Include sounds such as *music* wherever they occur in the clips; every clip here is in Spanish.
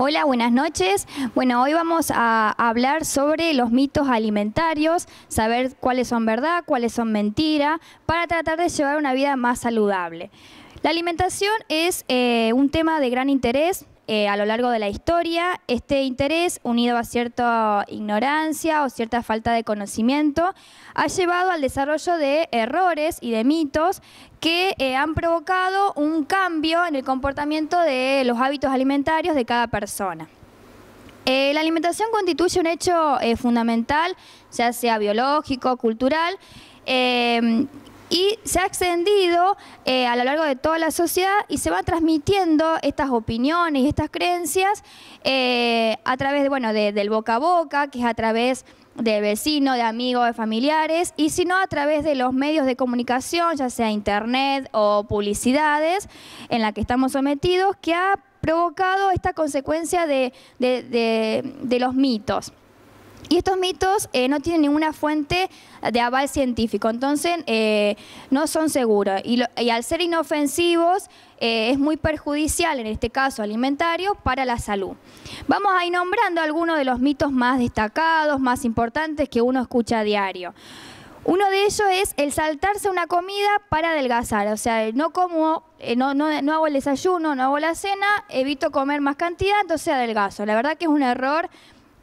Hola, buenas noches. Bueno, hoy vamos a hablar sobre los mitos alimentarios, saber cuáles son verdad, cuáles son mentira, para tratar de llevar una vida más saludable. La alimentación es eh, un tema de gran interés eh, a lo largo de la historia. Este interés, unido a cierta ignorancia o cierta falta de conocimiento, ha llevado al desarrollo de errores y de mitos que eh, han provocado un cambio en el comportamiento de los hábitos alimentarios de cada persona. Eh, la alimentación constituye un hecho fundamental, ya sea biológico, cultural, y se ha extendido eh, a lo largo de toda la sociedad y se van transmitiendo estas opiniones y estas creencias eh, a través de, bueno, de, del boca a boca, que es a través de vecinos, de amigos, de familiares, y si no a través de los medios de comunicación, ya sea internet o publicidades en la que estamos sometidos, que ha provocado esta consecuencia de, de los mitos. Y estos mitos eh, no tienen ninguna fuente de aval científico, entonces eh, no son seguros. Y, al ser inofensivos, eh, es muy perjudicial, en este caso alimentario, para la salud. Vamos a ir nombrando algunos de los mitos más destacados, más importantes que uno escucha a diario. Uno de ellos es el saltarse una comida para adelgazar, o sea, no como, no, no, no, hago el desayuno, no hago la cena, evito comer más cantidad, entonces adelgazo. La verdad que es un error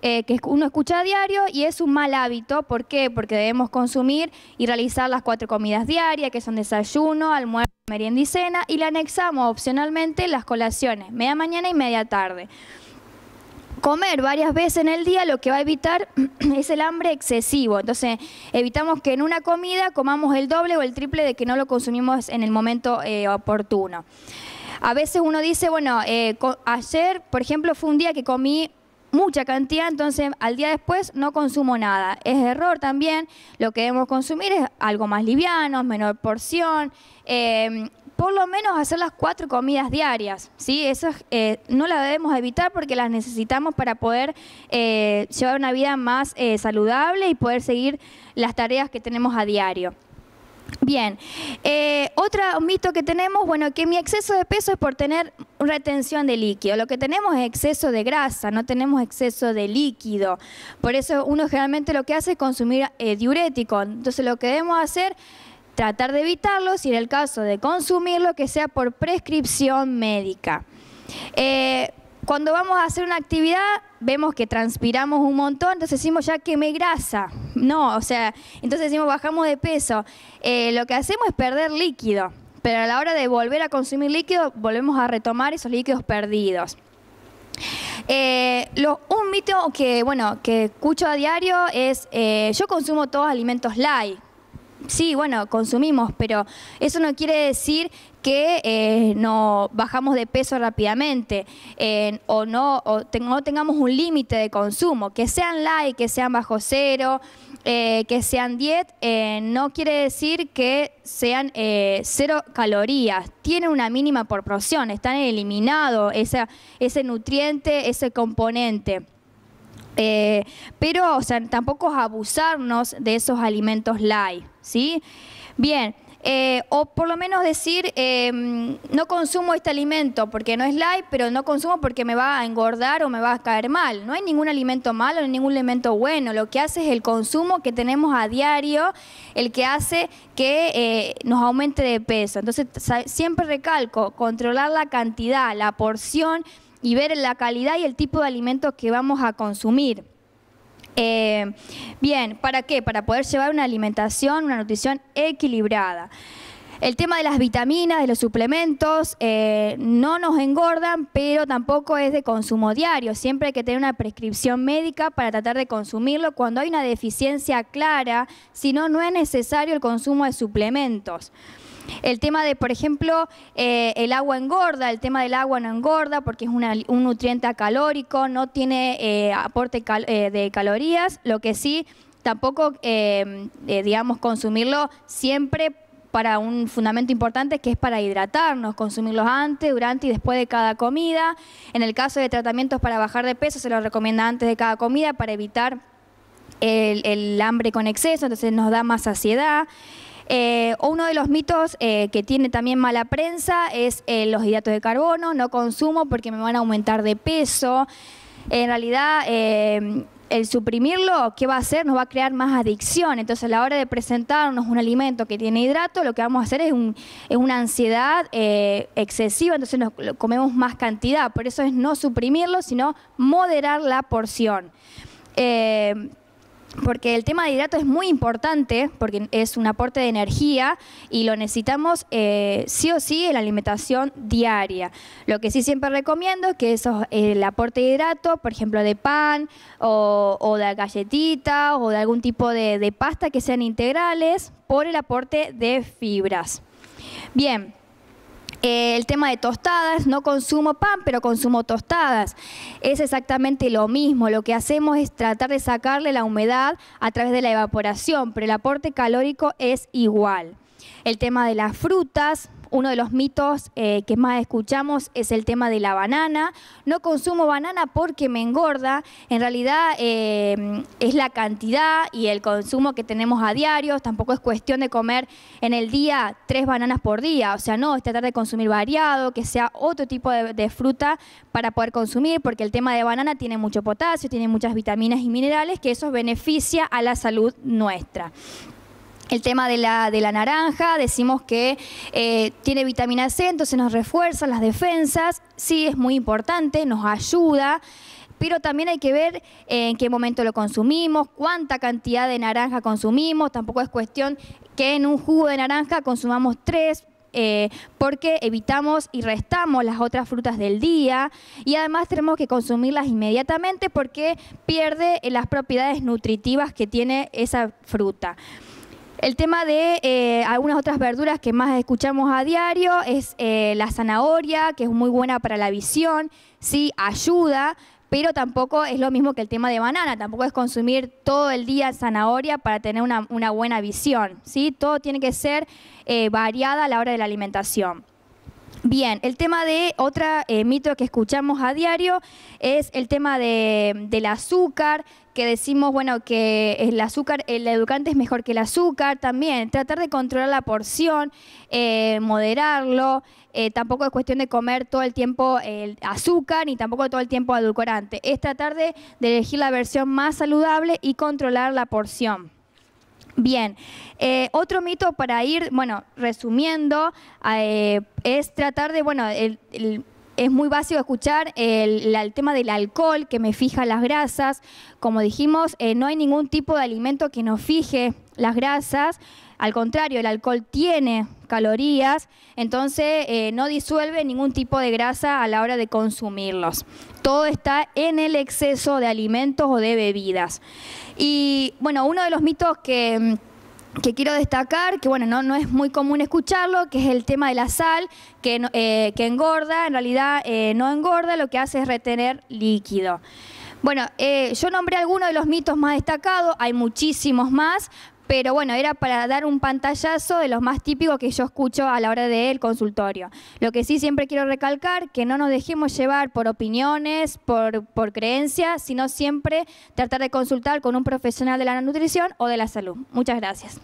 eh, que uno escucha a diario y es un mal hábito. ¿Por qué? Porque debemos consumir y realizar las cuatro comidas diarias, que son desayuno, almuerzo, merienda y cena, y le anexamos opcionalmente las colaciones, media mañana y media tarde. Comer varias veces en el día lo que va a evitar *clears throat* es el hambre excesivo. Entonces, evitamos que en una comida comamos el doble o el triple de que no lo consumimos en el momento eh, oportuno. A veces uno dice, bueno, eh, ayer, por ejemplo, fue un día que comí mucha cantidad, entonces al día después no consumo nada. Es error también, lo que debemos consumir es algo más liviano, menor porción, em, por lo menos hacer las cuatro comidas diarias, ¿sí? eso eh, no la debemos evitar porque las necesitamos para poder eh, llevar una vida más eh, saludable y poder seguir las tareas que tenemos a diario. Bien, eh, otro mito que tenemos, bueno, que mi exceso de peso es por tener retención de líquido. Lo que tenemos es exceso de grasa, no tenemos exceso de líquido. Por eso uno generalmente lo que hace es consumir eh, diurético. Entonces lo que debemos hacer tratar de evitarlo, si en el caso de consumirlo que sea por prescripción médica. Eh, cuando vamos a hacer una actividad, vemos que transpiramos un montón, entonces decimos ya que me grasa. No, o sea, entonces decimos bajamos de peso. Eh, lo que hacemos es perder líquido, pero a la hora de volver a consumir líquido, volvemos a retomar esos líquidos perdidos. Eh, un mito que, bueno, que escucho a diario es, eh, yo consumo todos alimentos light, Sí, bueno, consumimos, pero eso no quiere decir que eh, no bajamos de peso rápidamente eh, o, no, o tengamos un límite de consumo, que sean light, que sean bajo cero, eh, que sean diet, no quiere decir que sean cero calorías, tienen una mínima proporción, están eliminados ese nutriente, ese componente. Eh, pero, o sea, tampoco abusarnos de esos alimentos light, ¿sí? Bien, eh, o por lo menos decir, em, no consumo este alimento porque no es light, pero no consumo porque me va a engordar o me va a caer mal. No hay ningún alimento malo, ni ningún alimento bueno. Lo que hace es el consumo que tenemos a diario, el que hace que eh, nos aumente de peso. Entonces, siempre recalco, controlar la cantidad, la porción y ver la calidad y el tipo de alimentos que vamos a consumir. Eh, bien, ¿para qué? Para poder llevar una alimentación, una nutrición equilibrada. El tema de las vitaminas, de los suplementos, eh, no nos engordan, pero tampoco es de consumo diario. Siempre hay que tener una prescripción médica para tratar de consumirlo cuando hay una deficiencia clara, si no, no es necesario el consumo de suplementos. El tema de, por ejemplo, eh, el agua engorda, el tema del agua no engorda porque es un nutriente calórico, no tiene eh, aporte eh, de calorías, lo que sí, tampoco, digamos, consumirlo siempre para un fundamento importante que es para hidratarnos, consumirlos antes, durante y después de cada comida. En el caso de tratamientos para bajar de peso, se lo recomienda antes de cada comida para evitar el hambre con exceso, entonces nos da más saciedad. Eh, uno de los mitos eh, que tiene también mala prensa es eh, los hidratos de carbono, no consumo porque me van a aumentar de peso. En realidad, el suprimirlo, ¿qué va a hacer? Nos va a crear más adicción. Entonces, a la hora de presentarnos un alimento que tiene hidrato, lo que vamos a hacer es, una ansiedad excesiva, entonces nos comemos más cantidad. Por eso es no suprimirlo, sino moderar la porción porque el tema de hidrato es muy importante, porque es un aporte de energía y lo necesitamos eh, sí o sí en la alimentación diaria. Lo que sí siempre recomiendo es que esos, el aporte de hidrato, por ejemplo, de pan o, de galletita o de algún tipo de pasta que sean integrales, por el aporte de fibras. Bien. Eh, el tema de tostadas, no consumo pan, pero consumo tostadas. Es exactamente lo mismo, lo que hacemos es tratar de sacarle la humedad a través de la evaporación, pero el aporte calórico es igual. El tema de las frutas, uno de los mitos eh, que más escuchamos es el tema de la banana. No consumo banana porque me engorda. En realidad eh, es la cantidad y el consumo que tenemos a diario. Tampoco es cuestión de comer en el día tres bananas por día. O sea, no, es tratar de consumir variado, que sea otro tipo de fruta para poder consumir, porque el tema de banana tiene mucho potasio, tiene muchas vitaminas y minerales, que eso beneficia a la salud nuestra. El tema de la, naranja, decimos que eh, tiene vitamina C, entonces nos refuerza las defensas, sí es muy importante, nos ayuda, pero también hay que ver en qué momento lo consumimos, cuánta cantidad de naranja consumimos, tampoco es cuestión que en un jugo de naranja consumamos tres, eh, porque evitamos y restamos las otras frutas del día y además tenemos que consumirlas inmediatamente porque pierde las propiedades nutritivas que tiene esa fruta. El tema de eh, algunas otras verduras que más escuchamos a diario es eh, la zanahoria, que es muy buena para la visión, sí, ayuda, pero tampoco es lo mismo que el tema de banana, tampoco es consumir todo el día zanahoria para tener una, buena visión, ¿sí? Todo tiene que ser eh, variada a la hora de la alimentación. Bien, el tema de otra eh, mito que escuchamos a diario es el tema del azúcar, que decimos, bueno, que el azúcar, el educante es mejor que el azúcar también. Tratar de controlar la porción, eh, moderarlo. Eh, tampoco es cuestión de comer todo el tiempo el azúcar ni tampoco todo el tiempo edulcorante. Es tratar de elegir la versión más saludable y controlar la porción. Bien, eh, otro mito para ir, bueno, resumiendo, eh, es tratar de, bueno, es muy básico escuchar el, tema del alcohol que me fija las grasas. Como dijimos, eh, no hay ningún tipo de alimento que nos fije las grasas. Al contrario, el alcohol tiene calorías, entonces eh, no disuelve ningún tipo de grasa a la hora de consumirlos. Todo está en el exceso de alimentos o de bebidas. Y bueno, uno de los mitos que quiero destacar, que bueno, no, no, es muy común escucharlo, que es el tema de la sal, que, eh, que engorda, en realidad eh, no engorda, lo que hace es retener líquido. Bueno, yo nombré algunos de los mitos más destacados, hay muchísimos más, pero bueno, era para dar un pantallazo de los más típicos que yo escucho a la hora del consultorio. Lo que sí siempre quiero recalcar, que no nos dejemos llevar por opiniones, por, por creencias, sino siempre tratar de consultar con un profesional de la nutrición o de la salud. Muchas gracias.